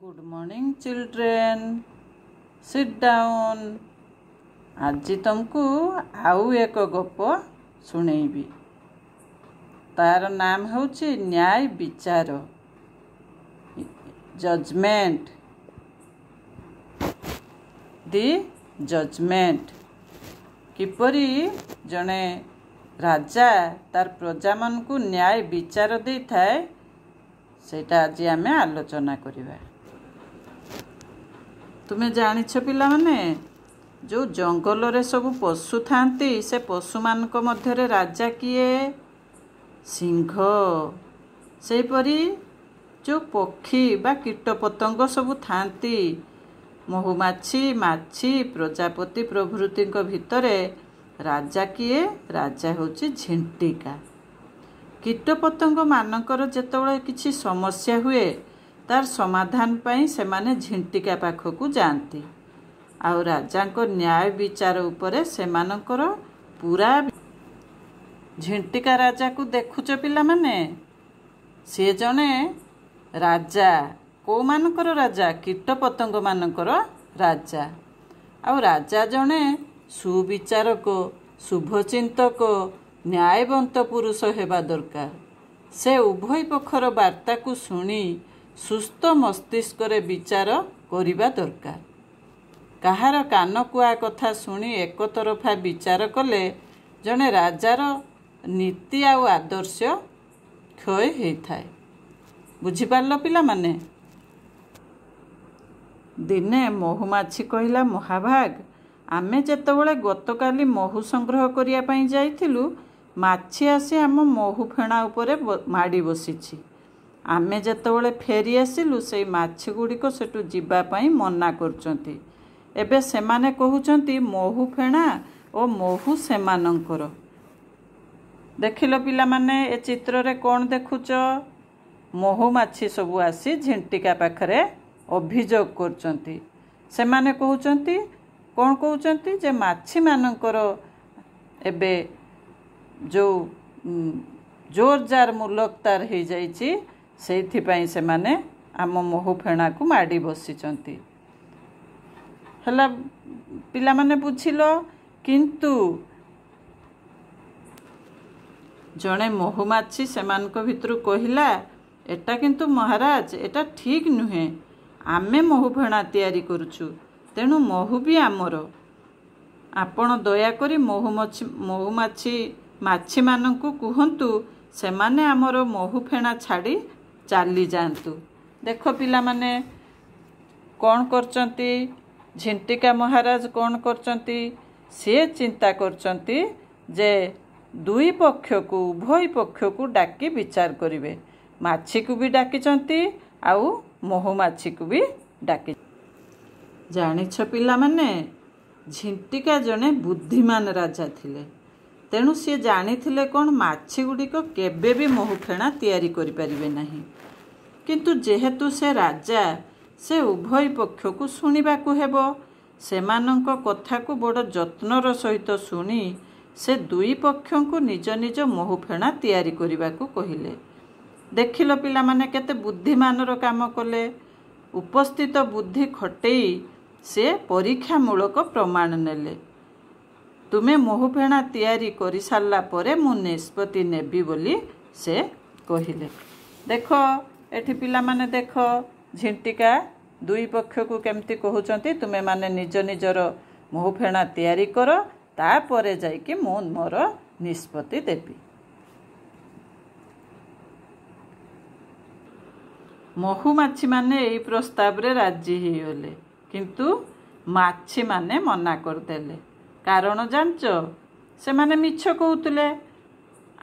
good morning children sit down ଆଜି ତୁମକୁ ଆଉ ଏକ ଗପ ଶୁଣେଇବି ତା'ର ନାମ ହେଉଛି ନ୍ୟାୟ ବିଚାର ଜଜମେଣ୍ଟ ଦି ଜଜମେଣ୍ଟ କିପରି ଜଣେ ରାଜା ତାର ପ୍ରଜାମାନଙ୍କୁ ନ୍ୟାୟ ବିଚାର ଦେଇଥାଏ ସେଇଟା ଆଜି ଆମେ ଆଲୋଚନା କରିବା ତୁମେ ଜାଣିଛ ପିଲାମାନେ ଯେଉଁ ଜଙ୍ଗଲରେ ସବୁ ପଶୁ ଥାଆନ୍ତି ସେ ପଶୁମାନଙ୍କ ମଧ୍ୟରେ ରାଜା କିଏ ସିଂହ ସେହିପରି ଯେଉଁ ପକ୍ଷୀ ବା କୀଟପତଙ୍ଗ ସବୁ ଥାଆନ୍ତି ମହୁମାଛି ମାଛି ପ୍ରଜାପତି ପ୍ରଭୃତିଙ୍କ ଭିତରେ ରାଜା କିଏ ରାଜା ହେଉଛି ଝିଣ୍ଟିକା କୀଟପତଙ୍ଗମାନଙ୍କର ଯେତେବେଳେ କିଛି ସମସ୍ୟା ହୁଏ ତାର ସମାଧାନ ପାଇଁ ସେମାନେ ଝିଣ୍ଟିକା ପାଖକୁ ଯାଆନ୍ତି ଆଉ ରାଜାଙ୍କ ନ୍ୟାୟ ବିଚାର ଉପରେ ସେମାନଙ୍କର ପୁରା ଝିଣ୍ଟିକା ରାଜାକୁ ଦେଖୁଛ ପିଲାମାନେ ସିଏ ଜଣେ ରାଜା କେଉଁମାନଙ୍କର ରାଜା କୀଟପତଙ୍ଗମାନଙ୍କର ରାଜା ଆଉ ରାଜା ଜଣେ ସୁବିଚାରକ ଶୁଭଚିନ୍ତକ ନ୍ୟାୟବନ୍ତ ପୁରୁଷ ହେବା ଦରକାର ସେ ଉଭୟ ପକ୍ଷର ବାର୍ତ୍ତାକୁ ଶୁଣି ସୁସ୍ଥ ମସ୍ତିଷ୍କରେ ବିଚାର କରିବା ଦରକାର କାହାର କାନକୁଆ କଥା ଶୁଣି ଏକତରଫା ବିଚାର କଲେ ଜଣେ ରାଜାର ନୀତି ଆଉ ଆଦର୍ଶ କ୍ଷୟ ହୋଇଥାଏ ବୁଝିପାରିଲ ପିଲାମାନେ ଦିନେ ମହୁମାଛି କହିଲା ମହାଭାଗ ଆମେ ଯେତେବେଳେ ଗତକାଲି ମହୁ ସଂଗ୍ରହ କରିବା ପାଇଁ ଯାଇଥିଲୁ ମାଛି ଆସି ଆମ ମହୁ ଫେଣା ଉପରେ ମାଡ଼ି ବସିଛି ଆମେ ଯେତେବେଳେ ଫେରି ଆସିଲୁ ସେଇ ଗୁଡ଼ିକ ସେଠୁ ଯିବା ପାଇଁ ମନା କରୁଛନ୍ତି ଏବେ ସେମାନେ କହୁଛନ୍ତି ମହୁ ଫେଣା ଓ ମହୁ ସେମାନଙ୍କର ଦେଖିଲ ପିଲାମାନେ ଏ ଚିତ୍ରରେ କ'ଣ ଦେଖୁଛ ମହୁମାଛି ସବୁ ଆସି ଝିଣ୍ଟିକା ପାଖରେ ଅଭିଯୋଗ କରୁଛନ୍ତି ସେମାନେ କହୁଛନ୍ତି କ'ଣ କହୁଛନ୍ତି ଯେ ମାଛିମାନଙ୍କର ଏବେ ଯେଉଁ ଜୋରଜାର ତାର ହୋଇଯାଇଛି ସେଇଥିପାଇଁ ସେମାନେ ଆମ ମହୁ ଫେଣାକୁ ମାଡ଼ି ବସିଛନ୍ତି ହେଲା ପିଲାମାନେ ବୁଝିଲ କିନ୍ତୁ ଜଣେ ମହୁମାଛି ସେମାନଙ୍କ ଭିତରୁ କହିଲା ଏଟା କିନ୍ତୁ ମହାରାଜ ଏଟା ଠିକ୍ ନୁହେଁ ଆମେ ମହୁ ଫେଣା ତିଆରି କରୁଛୁ ତେଣୁ ମହୁ ବି ଆମର ଆପଣ ଦୟାକରି ମହୁମାଛି ମହୁମାଛି ମାଛିମାନଙ୍କୁ କୁହନ୍ତୁ ସେମାନେ ଆମର ମହୁ ଫେଣା ଛାଡ଼ି ଚାଲିଯାଆନ୍ତୁ ଦେଖ ପିଲାମାନେ କ'ଣ କରୁଛନ୍ତି ଝିଣ୍ଟିକା ମହାରାଜ କ'ଣ କରୁଛନ୍ତି ସିଏ ଚିନ୍ତା କରୁଛନ୍ତି ଯେ ଦୁଇ ପକ୍ଷକୁ ଉଭୟ ପକ୍ଷକୁ ଡାକି ବିଚାର କରିବେ ମାଛିକୁ ବି ଡାକିଛନ୍ତି ଆଉ ମହୁମାଛିକୁ ବି ଡାକି ଜାଣିଛ ପିଲାମାନେ ଝିଣ୍ଟିକା ଜଣେ ବୁଦ୍ଧିମାନ ରାଜା ଥିଲେ ତେଣୁ ସିଏ ଜାଣିଥିଲେ କ'ଣ ମାଛିଗୁଡ଼ିକ କେବେ ବି ମହୁଫେଣା ତିଆରି କରିପାରିବେ ନାହିଁ କିନ୍ତୁ ଯେହେତୁ ସେ ରାଜା ସେ ଉଭୟ ପକ୍ଷକୁ ଶୁଣିବାକୁ ହେବ ସେମାନଙ୍କ କଥାକୁ ବଡ଼ ଯତ୍ନର ସହିତ ଶୁଣି ସେ ଦୁଇ ପକ୍ଷଙ୍କୁ ନିଜ ନିଜ ମହୁଫେଣା ତିଆରି କରିବାକୁ କହିଲେ ଦେଖିଲ ପିଲାମାନେ କେତେ ବୁଦ୍ଧିମାନର କାମ କଲେ ଉପସ୍ଥିତ ବୁଦ୍ଧି ଖଟେଇ ସେ ପରୀକ୍ଷାମୂଳକ ପ୍ରମାଣ ନେଲେ ତୁମେ ମହୁଫେଣା ତିଆରି କରିସାରିଲା ପରେ ମୁଁ ନିଷ୍ପତ୍ତି ନେବି ବୋଲି ସେ କହିଲେ ଦେଖ ଏଠି ପିଲାମାନେ ଦେଖ ଝିଣ୍ଟିକା ଦୁଇ ପକ୍ଷକୁ କେମିତି କହୁଛନ୍ତି ତୁମେମାନେ ନିଜ ନିଜର ମହୁଫେଣା ତିଆରି କର ତାପରେ ଯାଇକି ମୁଁ ମୋର ନିଷ୍ପତ୍ତି ଦେବି ମହୁମାଛିମାନେ ଏହି ପ୍ରସ୍ତାବରେ ରାଜି ହୋଇଗଲେ କିନ୍ତୁ ମାଛିମାନେ ମନା କରିଦେଲେ କାରଣ ଜାଣିଛ ସେମାନେ ମିଛ କହୁଥିଲେ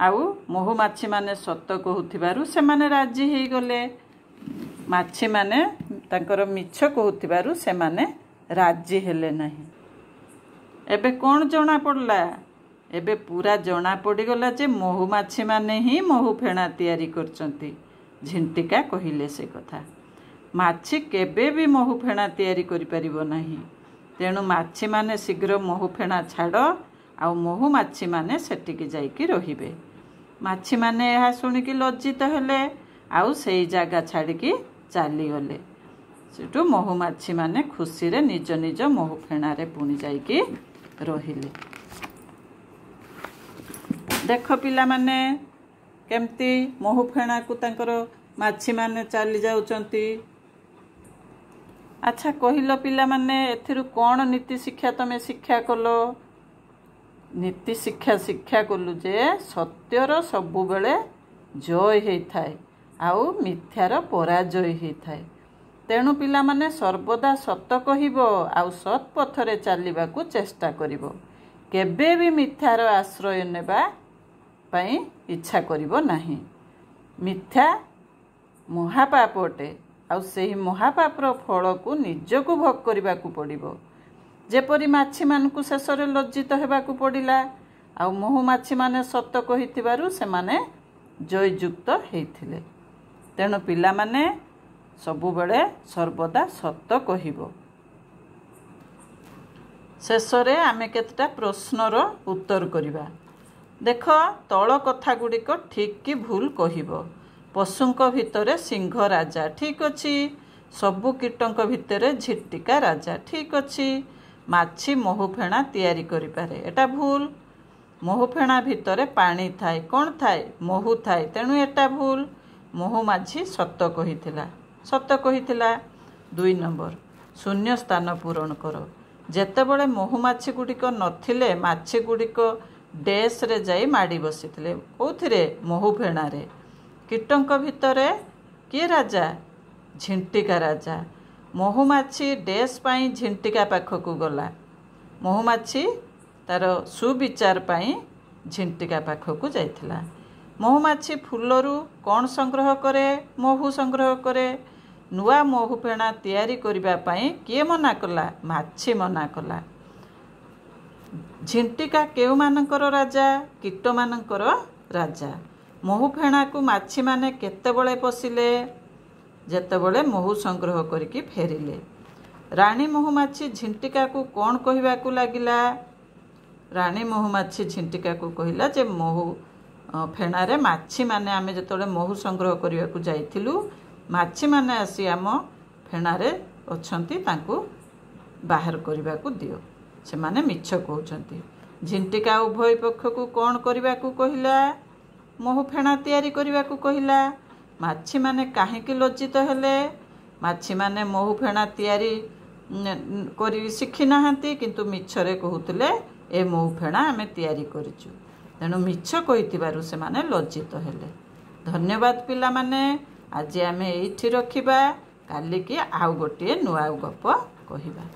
ଆଉ ମହୁମାଛିମାନେ ସତ କହୁଥିବାରୁ ସେମାନେ ରାଜି ହେଇଗଲେ ମାଛିମାନେ ତାଙ୍କର ମିଛ କହୁଥିବାରୁ ସେମାନେ ରାଜି ହେଲେ ନାହିଁ ଏବେ କ'ଣ ଜଣାପଡ଼ିଲା ଏବେ ପୁରା ଜଣାପଡ଼ିଗଲା ଯେ ମହୁମାଛିମାନେ ହିଁ ମହୁ ଫେଣା ତିଆରି କରୁଛନ୍ତି ଝିଣ୍ଟିକା କହିଲେ ସେ କଥା ମାଛି କେବେ ବି ମହୁ ଫେଣା ତିଆରି କରିପାରିବ ନାହିଁ ତେଣୁ ମାଛିମାନେ ଶୀଘ୍ର ମହୁ ଫେଣା ଛାଡ଼ ଆଉ ମହୁମାଛିମାନେ ସେଠିକି ଯାଇକି ରହିବେ ମାଛିମାନେ ଏହା ଶୁଣିକି ଲଜ୍ଜିତ ହେଲେ ଆଉ ସେଇ ଜାଗା ଛାଡ଼ିକି ଚାଲିଗଲେ ସେଠୁ ମହୁମାଛିମାନେ ଖୁସିରେ ନିଜ ନିଜ ମହୁ ଫେଣାରେ ପୁଣି ଯାଇକି ରହିଲେ ଦେଖ ପିଲାମାନେ କେମିତି ମହୁ ଫେଣାକୁ ତାଙ୍କର ମାଛିମାନେ ଚାଲି ଯାଉଛନ୍ତି ଆଚ୍ଛା କହିଲ ପିଲାମାନେ ଏଥିରୁ କ'ଣ ନୀତି ଶିକ୍ଷା ତମେ ଶିକ୍ଷା କଲ ନୀତି ଶିକ୍ଷା ଶିକ୍ଷା କଲୁ ଯେ ସତ୍ୟର ସବୁବେଳେ ଜୟ ହେଇଥାଏ ଆଉ ମିଥ୍ୟାର ପରାଜୟ ହେଇଥାଏ ତେଣୁ ପିଲାମାନେ ସର୍ବଦା ସତ କହିବ ଆଉ ସତ୍ପଥରେ ଚାଲିବାକୁ ଚେଷ୍ଟା କରିବ କେବେ ବି ମିଥ୍ୟାର ଆଶ୍ରୟ ନେବା ପାଇଁ ଇଚ୍ଛା କରିବ ନାହିଁ ମିଥ୍ୟା ମହାପାପ ଅଟେ ଆଉ ସେହି ମହାପାପର ଫଳକୁ ନିଜକୁ ଭୋଗ କରିବାକୁ ପଡ଼ିବ ଯେପରି ମାଛିମାନଙ୍କୁ ଶେଷରେ ଲଜ୍ଜିତ ହେବାକୁ ପଡ଼ିଲା ଆଉ ମହୁମାଛିମାନେ ସତ କହିଥିବାରୁ ସେମାନେ ଜୟଯୁକ୍ତ ହେଇଥିଲେ ତେଣୁ ପିଲାମାନେ ସବୁବେଳେ ସର୍ବଦା ସତ କହିବ ଶେଷରେ ଆମେ କେତେଟା ପ୍ରଶ୍ନର ଉତ୍ତର କରିବା ଦେଖ ତଳ କଥା ଗୁଡ଼ିକ ଠିକ୍ କି ଭୁଲ କହିବ ପଶୁଙ୍କ ଭିତରେ ସିଂହ ରାଜା ଠିକ୍ ଅଛି ସବୁ କୀଟଙ୍କ ଭିତରେ ଝିଟିକା ରାଜା ଠିକ୍ ଅଛି ମାଛି ମହୁଫେଣା ତିଆରି କରିପାରେ ଏଟା ଭୁଲ ମହୁ ଫେଣା ଭିତରେ ପାଣି ଥାଏ କ'ଣ ଥାଏ ମହୁ ଥାଏ ତେଣୁ ଏଟା ଭୁଲ ମହୁମାଝି ସତ କହିଥିଲା ସତ କହିଥିଲା ଦୁଇ ନମ୍ବର ଶୂନ୍ୟ ସ୍ଥାନ ପୂରଣ କର ଯେତେବେଳେ ମହୁମାଛି ଗୁଡ଼ିକ ନଥିଲେ ମାଛି ଗୁଡ଼ିକ ଡେସ୍ରେ ଯାଇ ମାଡ଼ି ବସିଥିଲେ କେଉଁଥିରେ ମହୁ ଫେଣାରେ କୀଟଙ୍କ ଭିତରେ କିଏ ରାଜା ଝିଣ୍ଟିକା ରାଜା ମହୁମାଛି ଡେସ୍ ପାଇଁ ଝିଣ୍ଟିକା ପାଖକୁ ଗଲା ମହୁମାଛି ତା'ର ସୁବିଚାର ପାଇଁ ଝିଣ୍ଟିକା ପାଖକୁ ଯାଇଥିଲା ମହୁମାଛି ଫୁଲରୁ କ'ଣ ସଂଗ୍ରହ କରେ ମହୁ ସଂଗ୍ରହ କରେ ନୂଆ ମହୁଫେଣା ତିଆରି କରିବା ପାଇଁ କିଏ ମନା କଲା ମାଛି ମନା କଲା ଝିଣ୍ଟିକା କେଉଁମାନଙ୍କର ରାଜା କୀଟମାନଙ୍କର ରାଜା ମହୁ ଫେଣାକୁ ମାଛିମାନେ କେତେବେଳେ ପଶିଲେ ଯେତେବେଳେ ମହୁ ସଂଗ୍ରହ କରିକି ଫେରିଲେ ରାଣୀ ମହୁମାଛି ଝିଣ୍ଟିକାକୁ କ'ଣ କହିବାକୁ ଲାଗିଲା ରାଣୀ ମହୁମାଛି ଝିଣ୍ଟିକାକୁ କହିଲା ଯେ ମହୁ ଫେଣାରେ ମାଛିମାନେ ଆମେ ଯେତେବେଳେ ମହୁ ସଂଗ୍ରହ କରିବାକୁ ଯାଇଥିଲୁ ମାଛିମାନେ ଆସି ଆମ ଫେଣାରେ ଅଛନ୍ତି ତାଙ୍କୁ ବାହାର କରିବାକୁ ଦିଅ ସେମାନେ ମିଛ କହୁଛନ୍ତି ଝିଣ୍ଟିକା ଉଭୟ ପକ୍ଷକୁ କ'ଣ କରିବାକୁ କହିଲା ମହୁ ଫେଣା ତିଆରି କରିବାକୁ କହିଲା ମାଛିମାନେ କାହିଁକି ଲଜ୍ଜିତ ହେଲେ ମାଛିମାନେ ମହୁ ଫେଣା ତିଆରି କରି ଶିଖିନାହାନ୍ତି କିନ୍ତୁ ମିଛରେ କହୁଥିଲେ ଏ ମହୁ ଫେଣା ଆମେ ତିଆରି କରିଛୁ ତେଣୁ ମିଛ କହିଥିବାରୁ ସେମାନେ ଲଜ୍ଜିତ ହେଲେ ଧନ୍ୟବାଦ ପିଲାମାନେ ଆଜି ଆମେ ଏଇଠି ରଖିବା କାଲିକି ଆଉ ଗୋଟିଏ ନୂଆ ଗପ କହିବା